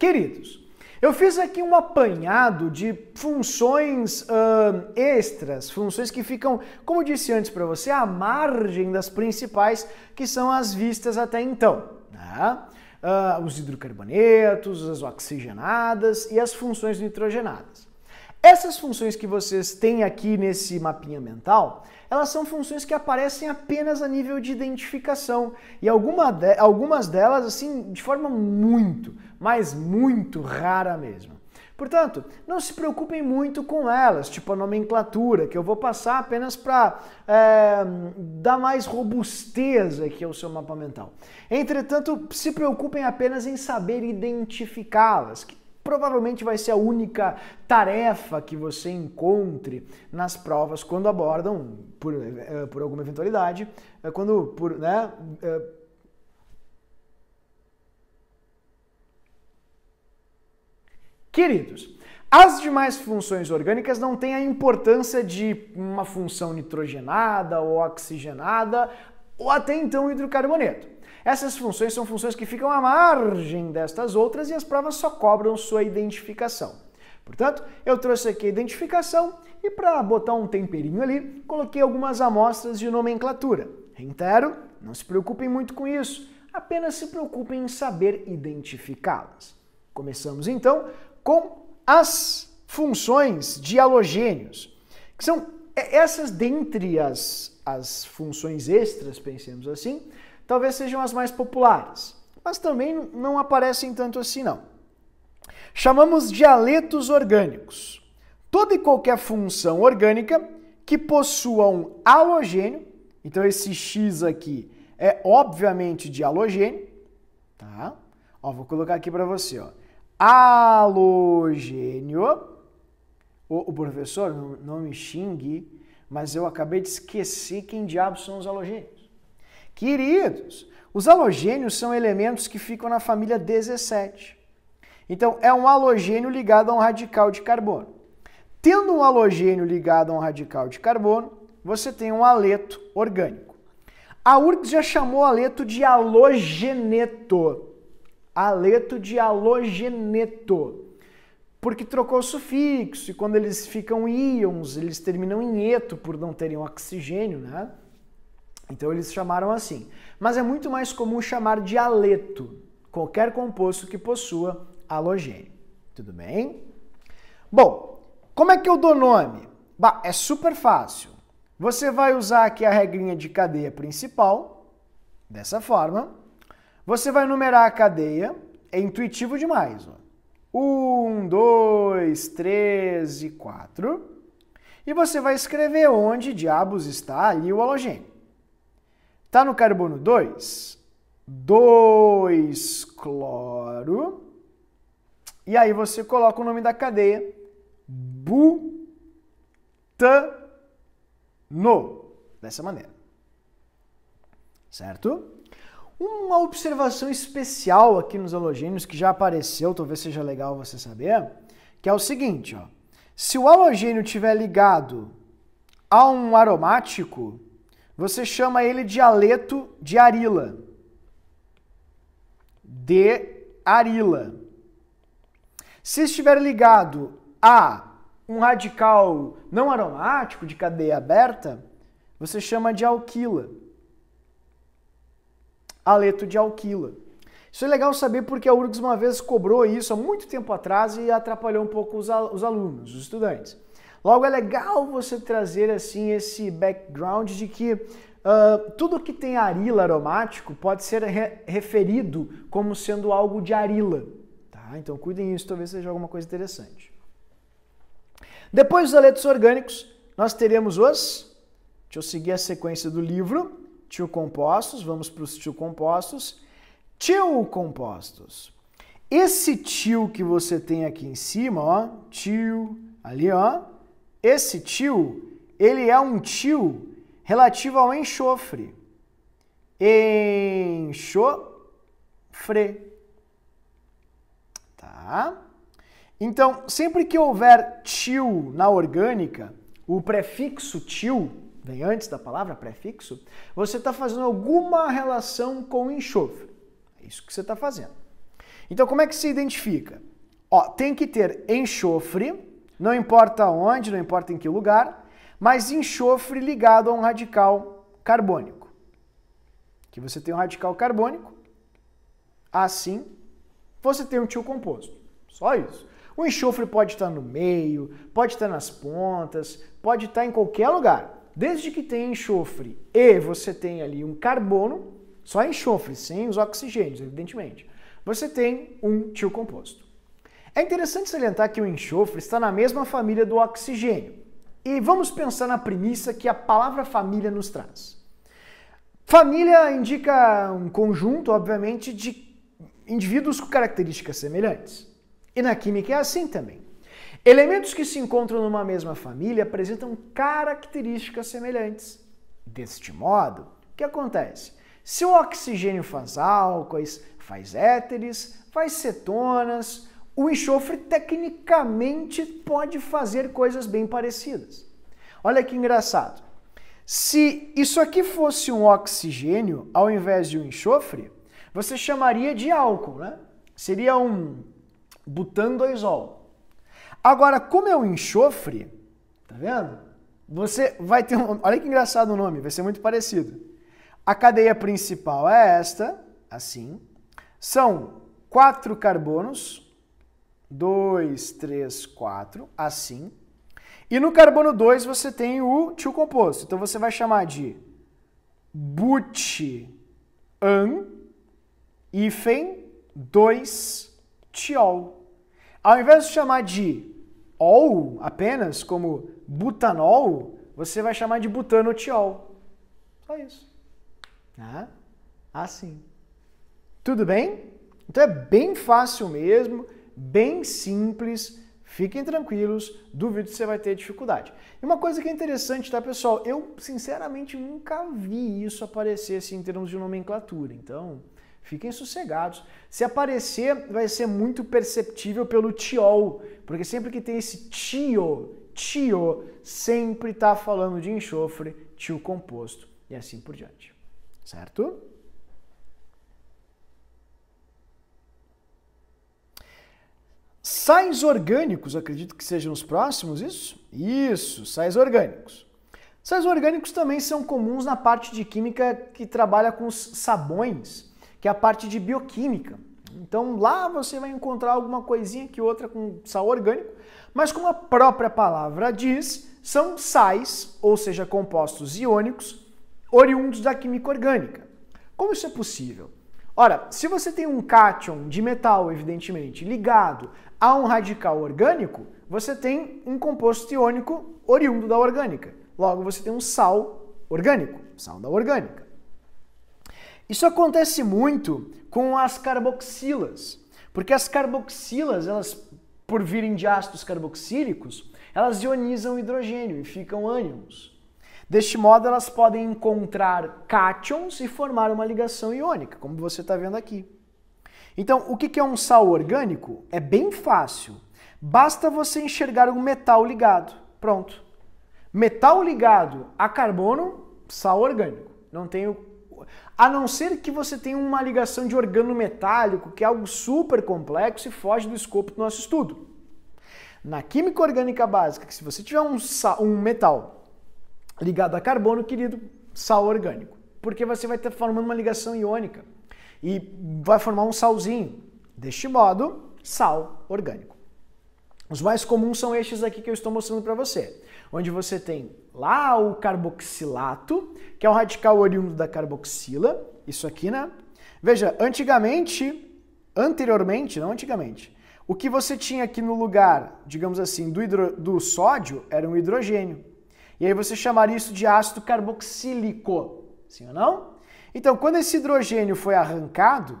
Queridos, eu fiz aqui um apanhado de funções uh, extras, funções que ficam, como disse antes para você, à margem das principais que são as vistas até então. Né? Uh, os hidrocarbonetos, as oxigenadas e as funções nitrogenadas. Essas funções que vocês têm aqui nesse mapinha mental, elas são funções que aparecem apenas a nível de identificação. E alguma de, algumas delas, assim, de forma muito, mas muito rara mesmo. Portanto, não se preocupem muito com elas, tipo a nomenclatura, que eu vou passar apenas para é, dar mais robustez aqui ao seu mapa mental. Entretanto, se preocupem apenas em saber identificá-las, que provavelmente vai ser a única tarefa que você encontre nas provas quando abordam, por, eh, por alguma eventualidade, eh, quando por, né, eh, Queridos, as demais funções orgânicas não têm a importância de uma função nitrogenada ou oxigenada ou até então hidrocarboneto. Essas funções são funções que ficam à margem destas outras e as provas só cobram sua identificação. Portanto, eu trouxe aqui a identificação e para botar um temperinho ali, coloquei algumas amostras de nomenclatura. Reitero, não se preocupem muito com isso, apenas se preocupem em saber identificá-las. Começamos então com as funções de halogênios, que são é, essas dentre as, as funções extras, pensemos assim, talvez sejam as mais populares, mas também não aparecem tanto assim não. Chamamos dialetos orgânicos. Toda e qualquer função orgânica que possua um halogênio, então esse X aqui é obviamente de halogênio, tá? Ó, vou colocar aqui para você, ó. Halogênio. O, o professor, não, não me xingue, mas eu acabei de esquecer quem diabos são os halogênios. Queridos, os halogênios são elementos que ficam na família 17. Então, é um halogênio ligado a um radical de carbono. Tendo um halogênio ligado a um radical de carbono, você tem um aleto orgânico. A URGS já chamou o aleto de halogeneto. Aleto de halogeneto. Porque trocou o sufixo e quando eles ficam íons, eles terminam em eto por não terem oxigênio, né? Então eles chamaram assim. Mas é muito mais comum chamar de aleto qualquer composto que possua halogênio. Tudo bem? Bom, como é que eu dou nome? Bah, é super fácil. Você vai usar aqui a regrinha de cadeia principal, dessa forma. Você vai numerar a cadeia, é intuitivo demais. Ó. Um, dois, três e quatro. E você vai escrever onde diabos está ali o halogênio. Está no carbono 2? 2 cloro. E aí você coloca o nome da cadeia. Butano. Dessa maneira. Certo? Uma observação especial aqui nos halogênios que já apareceu, talvez seja legal você saber, que é o seguinte, ó. Se o halogênio estiver ligado a um aromático, você chama ele de aleto de arila. De arila. Se estiver ligado a um radical não aromático de cadeia aberta, você chama de alquila. Aleto de alquila. Isso é legal saber porque a URGS uma vez cobrou isso há muito tempo atrás e atrapalhou um pouco os, alunos, os estudantes. Logo, é legal você trazer assim esse background de que uh, tudo que tem arila aromático pode ser re referido como sendo algo de arila. Tá? Então cuidem isso, talvez seja alguma coisa interessante. Depois dos aletos orgânicos, nós teremos os. Deixa eu seguir a sequência do livro. tio compostos, vamos para os tio compostos tio compostos. Esse tio que você tem aqui em cima, ó, tio, ali, ó, esse til, ele é um til relativo ao enxofre. Enxofre. Tá? Então, sempre que houver til na orgânica, o prefixo til, vem antes da palavra prefixo, você está fazendo alguma relação com enxofre. É isso que você está fazendo. Então, como é que se identifica? Ó, tem que ter enxofre não importa onde, não importa em que lugar, mas enxofre ligado a um radical carbônico. Que você tem um radical carbônico, assim você tem um tio composto. Só isso. O enxofre pode estar no meio, pode estar nas pontas, pode estar em qualquer lugar. Desde que tenha enxofre e você tem ali um carbono, só enxofre, sem os oxigênios, evidentemente, você tem um tio composto. É interessante salientar que o enxofre está na mesma família do oxigênio. E vamos pensar na premissa que a palavra família nos traz. Família indica um conjunto, obviamente, de indivíduos com características semelhantes. E na química é assim também. Elementos que se encontram numa mesma família apresentam características semelhantes. Deste modo, o que acontece? Se o oxigênio faz álcoois, faz éteres, faz cetonas, o enxofre tecnicamente pode fazer coisas bem parecidas. Olha que engraçado. Se isso aqui fosse um oxigênio ao invés de um enxofre, você chamaria de álcool, né? Seria um butandoisol. Agora, como é um enxofre, tá vendo? Você vai ter um. Olha que engraçado o nome, vai ser muito parecido. A cadeia principal é esta, assim. São quatro carbonos, 2, 3, 4, assim. E no carbono 2 você tem o tio composto. Então você vai chamar de butan hífen 2 tiol. Ao invés de chamar de ol apenas, como butanol, você vai chamar de butanotiol. Só isso. Ah, assim. Tudo bem? Então é bem fácil mesmo bem simples, fiquem tranquilos, duvido que você vai ter dificuldade. E uma coisa que é interessante, tá, pessoal? Eu, sinceramente, nunca vi isso aparecer assim, em termos de nomenclatura, então fiquem sossegados. Se aparecer, vai ser muito perceptível pelo tiol, porque sempre que tem esse tio, tio, sempre está falando de enxofre, tio composto e assim por diante, certo? Sais orgânicos, acredito que sejam os próximos, isso? Isso, sais orgânicos. Sais orgânicos também são comuns na parte de química que trabalha com os sabões, que é a parte de bioquímica. Então lá você vai encontrar alguma coisinha que outra com sal orgânico, mas como a própria palavra diz, são sais, ou seja, compostos iônicos, oriundos da química orgânica. Como isso é possível? Ora, se você tem um cátion de metal, evidentemente, ligado a um radical orgânico, você tem um composto iônico oriundo da orgânica. Logo, você tem um sal orgânico, sal da orgânica. Isso acontece muito com as carboxilas, porque as carboxilas, elas, por virem de ácidos carboxílicos, elas ionizam hidrogênio e ficam ânions. Deste modo, elas podem encontrar cátions e formar uma ligação iônica, como você está vendo aqui. Então, o que é um sal orgânico? É bem fácil. Basta você enxergar um metal ligado. Pronto. Metal ligado a carbono, sal orgânico. Não tenho a não ser que você tenha uma ligação de organo metálico, que é algo super complexo e foge do escopo do nosso estudo. Na química orgânica básica, que se você tiver um, um metal ligado a carbono, querido sal orgânico. Porque você vai estar formando uma ligação iônica e vai formar um salzinho. Deste modo, sal orgânico. Os mais comuns são estes aqui que eu estou mostrando para você, onde você tem lá o carboxilato, que é o radical oriundo da carboxila, isso aqui, né? Veja, antigamente, anteriormente, não antigamente, o que você tinha aqui no lugar, digamos assim, do, hidro, do sódio era um hidrogênio. E aí você chamaria isso de ácido carboxílico, sim ou não? Então, quando esse hidrogênio foi arrancado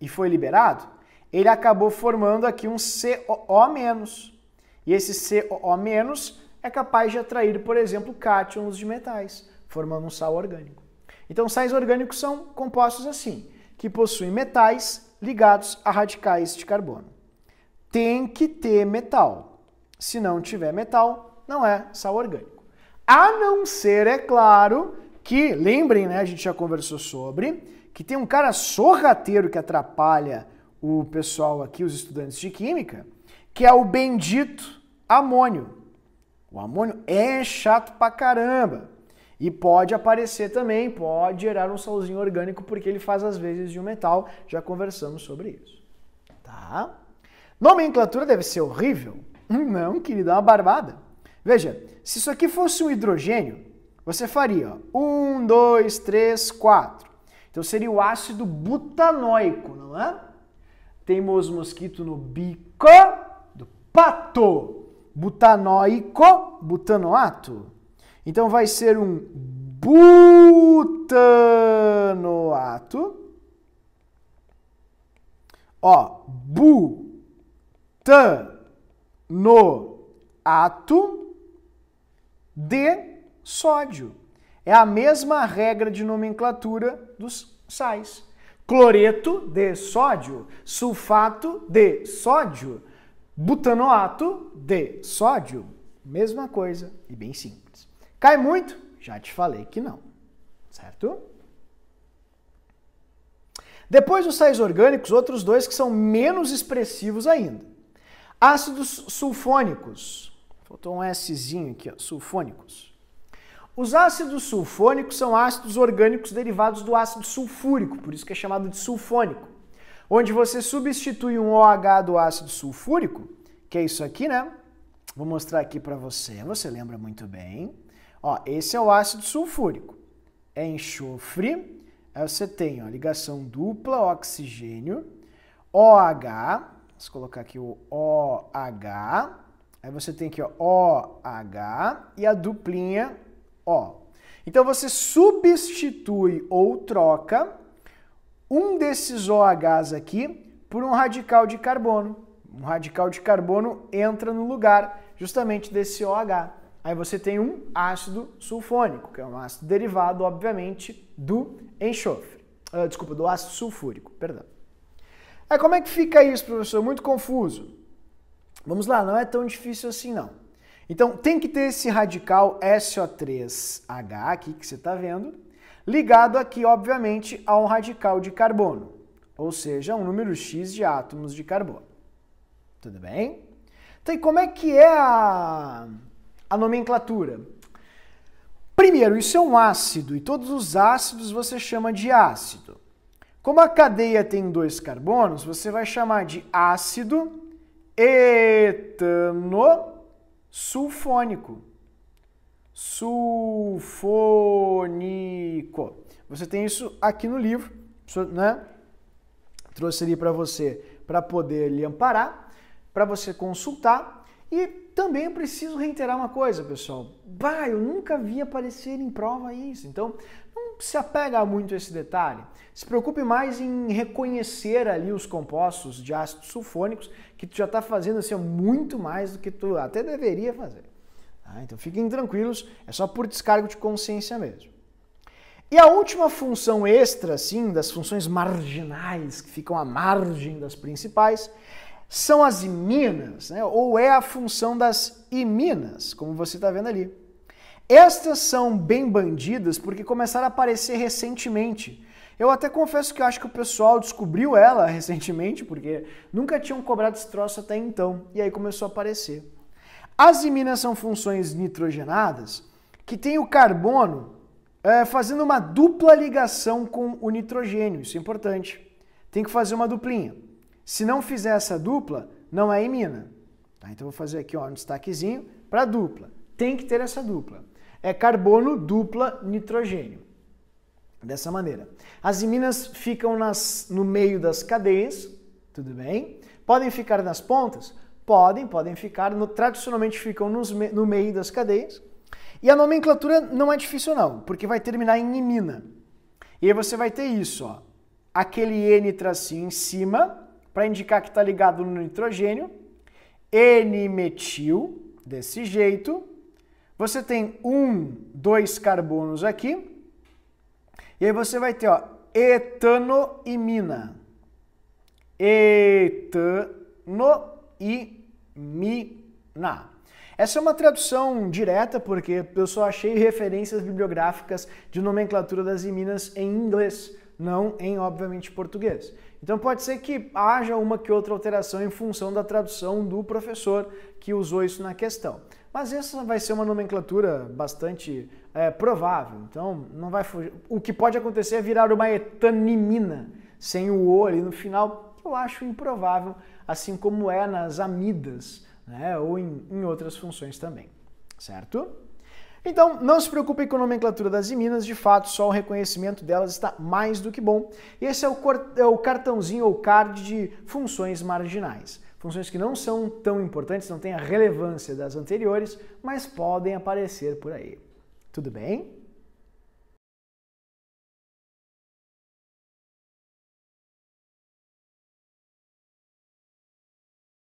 e foi liberado, ele acabou formando aqui um COO-. E esse COO- é capaz de atrair, por exemplo, cátions de metais, formando um sal orgânico. Então, sais orgânicos são compostos assim, que possuem metais ligados a radicais de carbono. Tem que ter metal. Se não tiver metal, não é sal orgânico. A não ser, é claro, que, lembrem, né, a gente já conversou sobre, que tem um cara sorrateiro que atrapalha o pessoal aqui, os estudantes de química, que é o bendito amônio. O amônio é chato pra caramba. E pode aparecer também, pode gerar um solzinho orgânico, porque ele faz as vezes de um metal. Já conversamos sobre isso. Tá? Nomenclatura deve ser horrível? Não, querida, é uma barbada. Veja, se isso aqui fosse um hidrogênio, você faria 1, 2, 3, 4. Então seria o ácido butanoico, não é? Temos mosquito no bico do pato. Butanoico, butanoato. Então vai ser um butanoato. Ó, butanoato de sódio. É a mesma regra de nomenclatura dos sais. Cloreto de sódio, sulfato de sódio, butanoato de sódio. Mesma coisa e bem simples. Cai muito? Já te falei que não, certo? Depois dos sais orgânicos, outros dois que são menos expressivos ainda. Ácidos sulfônicos, Faltou um Szinho aqui, ó, sulfônicos. Os ácidos sulfônicos são ácidos orgânicos derivados do ácido sulfúrico, por isso que é chamado de sulfônico. Onde você substitui um OH do ácido sulfúrico, que é isso aqui, né? Vou mostrar aqui para você, você lembra muito bem. Ó, esse é o ácido sulfúrico. É enxofre, aí você tem ó, ligação dupla, oxigênio, OH, vamos colocar aqui o OH, Aí você tem aqui OH e a duplinha O. Então você substitui ou troca um desses OHs aqui por um radical de carbono. Um radical de carbono entra no lugar justamente desse OH. Aí você tem um ácido sulfônico, que é um ácido derivado, obviamente, do enxofre. Uh, desculpa, do ácido sulfúrico, perdão. Aí como é que fica isso, professor? Muito confuso. Vamos lá, não é tão difícil assim não. Então tem que ter esse radical SO3H aqui que você está vendo, ligado aqui, obviamente, a um radical de carbono, ou seja, um número X de átomos de carbono. Tudo bem? Então, e como é que é a, a nomenclatura? Primeiro, isso é um ácido e todos os ácidos você chama de ácido. Como a cadeia tem dois carbonos, você vai chamar de ácido etano sulfônico. Sulfônico. Você tem isso aqui no livro, né? Trouxe ali para você, para poder lhe amparar, para você consultar. E também preciso reiterar uma coisa, pessoal. Bah, eu nunca vi aparecer em prova isso. Então, não se apega muito a esse detalhe. Se preocupe mais em reconhecer ali os compostos de ácidos sulfônicos que tu já está fazendo assim, muito mais do que tu até deveria fazer. Tá? Então fiquem tranquilos, é só por descargo de consciência mesmo. E a última função extra, assim, das funções marginais que ficam à margem das principais, são as iminas, né? ou é a função das iminas, como você está vendo ali. Estas são bem bandidas porque começaram a aparecer recentemente. Eu até confesso que eu acho que o pessoal descobriu ela recentemente, porque nunca tinham cobrado esse troço até então, e aí começou a aparecer. As iminas são funções nitrogenadas que têm o carbono é, fazendo uma dupla ligação com o nitrogênio, isso é importante. Tem que fazer uma duplinha. Se não fizer essa dupla, não é imina. Tá, então vou fazer aqui ó, um destaquezinho para dupla. Tem que ter essa dupla é carbono dupla nitrogênio. Dessa maneira. As iminas ficam nas, no meio das cadeias, tudo bem? Podem ficar nas pontas? Podem, podem ficar. No, tradicionalmente ficam nos, no meio das cadeias. E a nomenclatura não é difícil não, porque vai terminar em imina. E aí você vai ter isso, ó. Aquele N tracinho em cima, para indicar que está ligado no nitrogênio. N-metil, desse jeito você tem um, dois carbonos aqui. E aí você vai ter ó, etanoimina. Etanoimina. Essa é uma tradução direta, porque eu só achei referências bibliográficas de nomenclatura das iminas em inglês, não em, obviamente, português. Então pode ser que haja uma que outra alteração em função da tradução do professor que usou isso na questão. Mas essa vai ser uma nomenclatura bastante é, provável. Então, não vai fugir. O que pode acontecer é virar uma etanimina sem o O ali no final, que eu acho improvável, assim como é nas amidas, né? Ou em, em outras funções também, certo? Então, não se preocupe com a nomenclatura das iminas, de fato, só o reconhecimento delas está mais do que bom. Esse é o, é o cartãozinho ou card de funções marginais. Funções que não são tão importantes, não têm a relevância das anteriores, mas podem aparecer por aí. Tudo bem?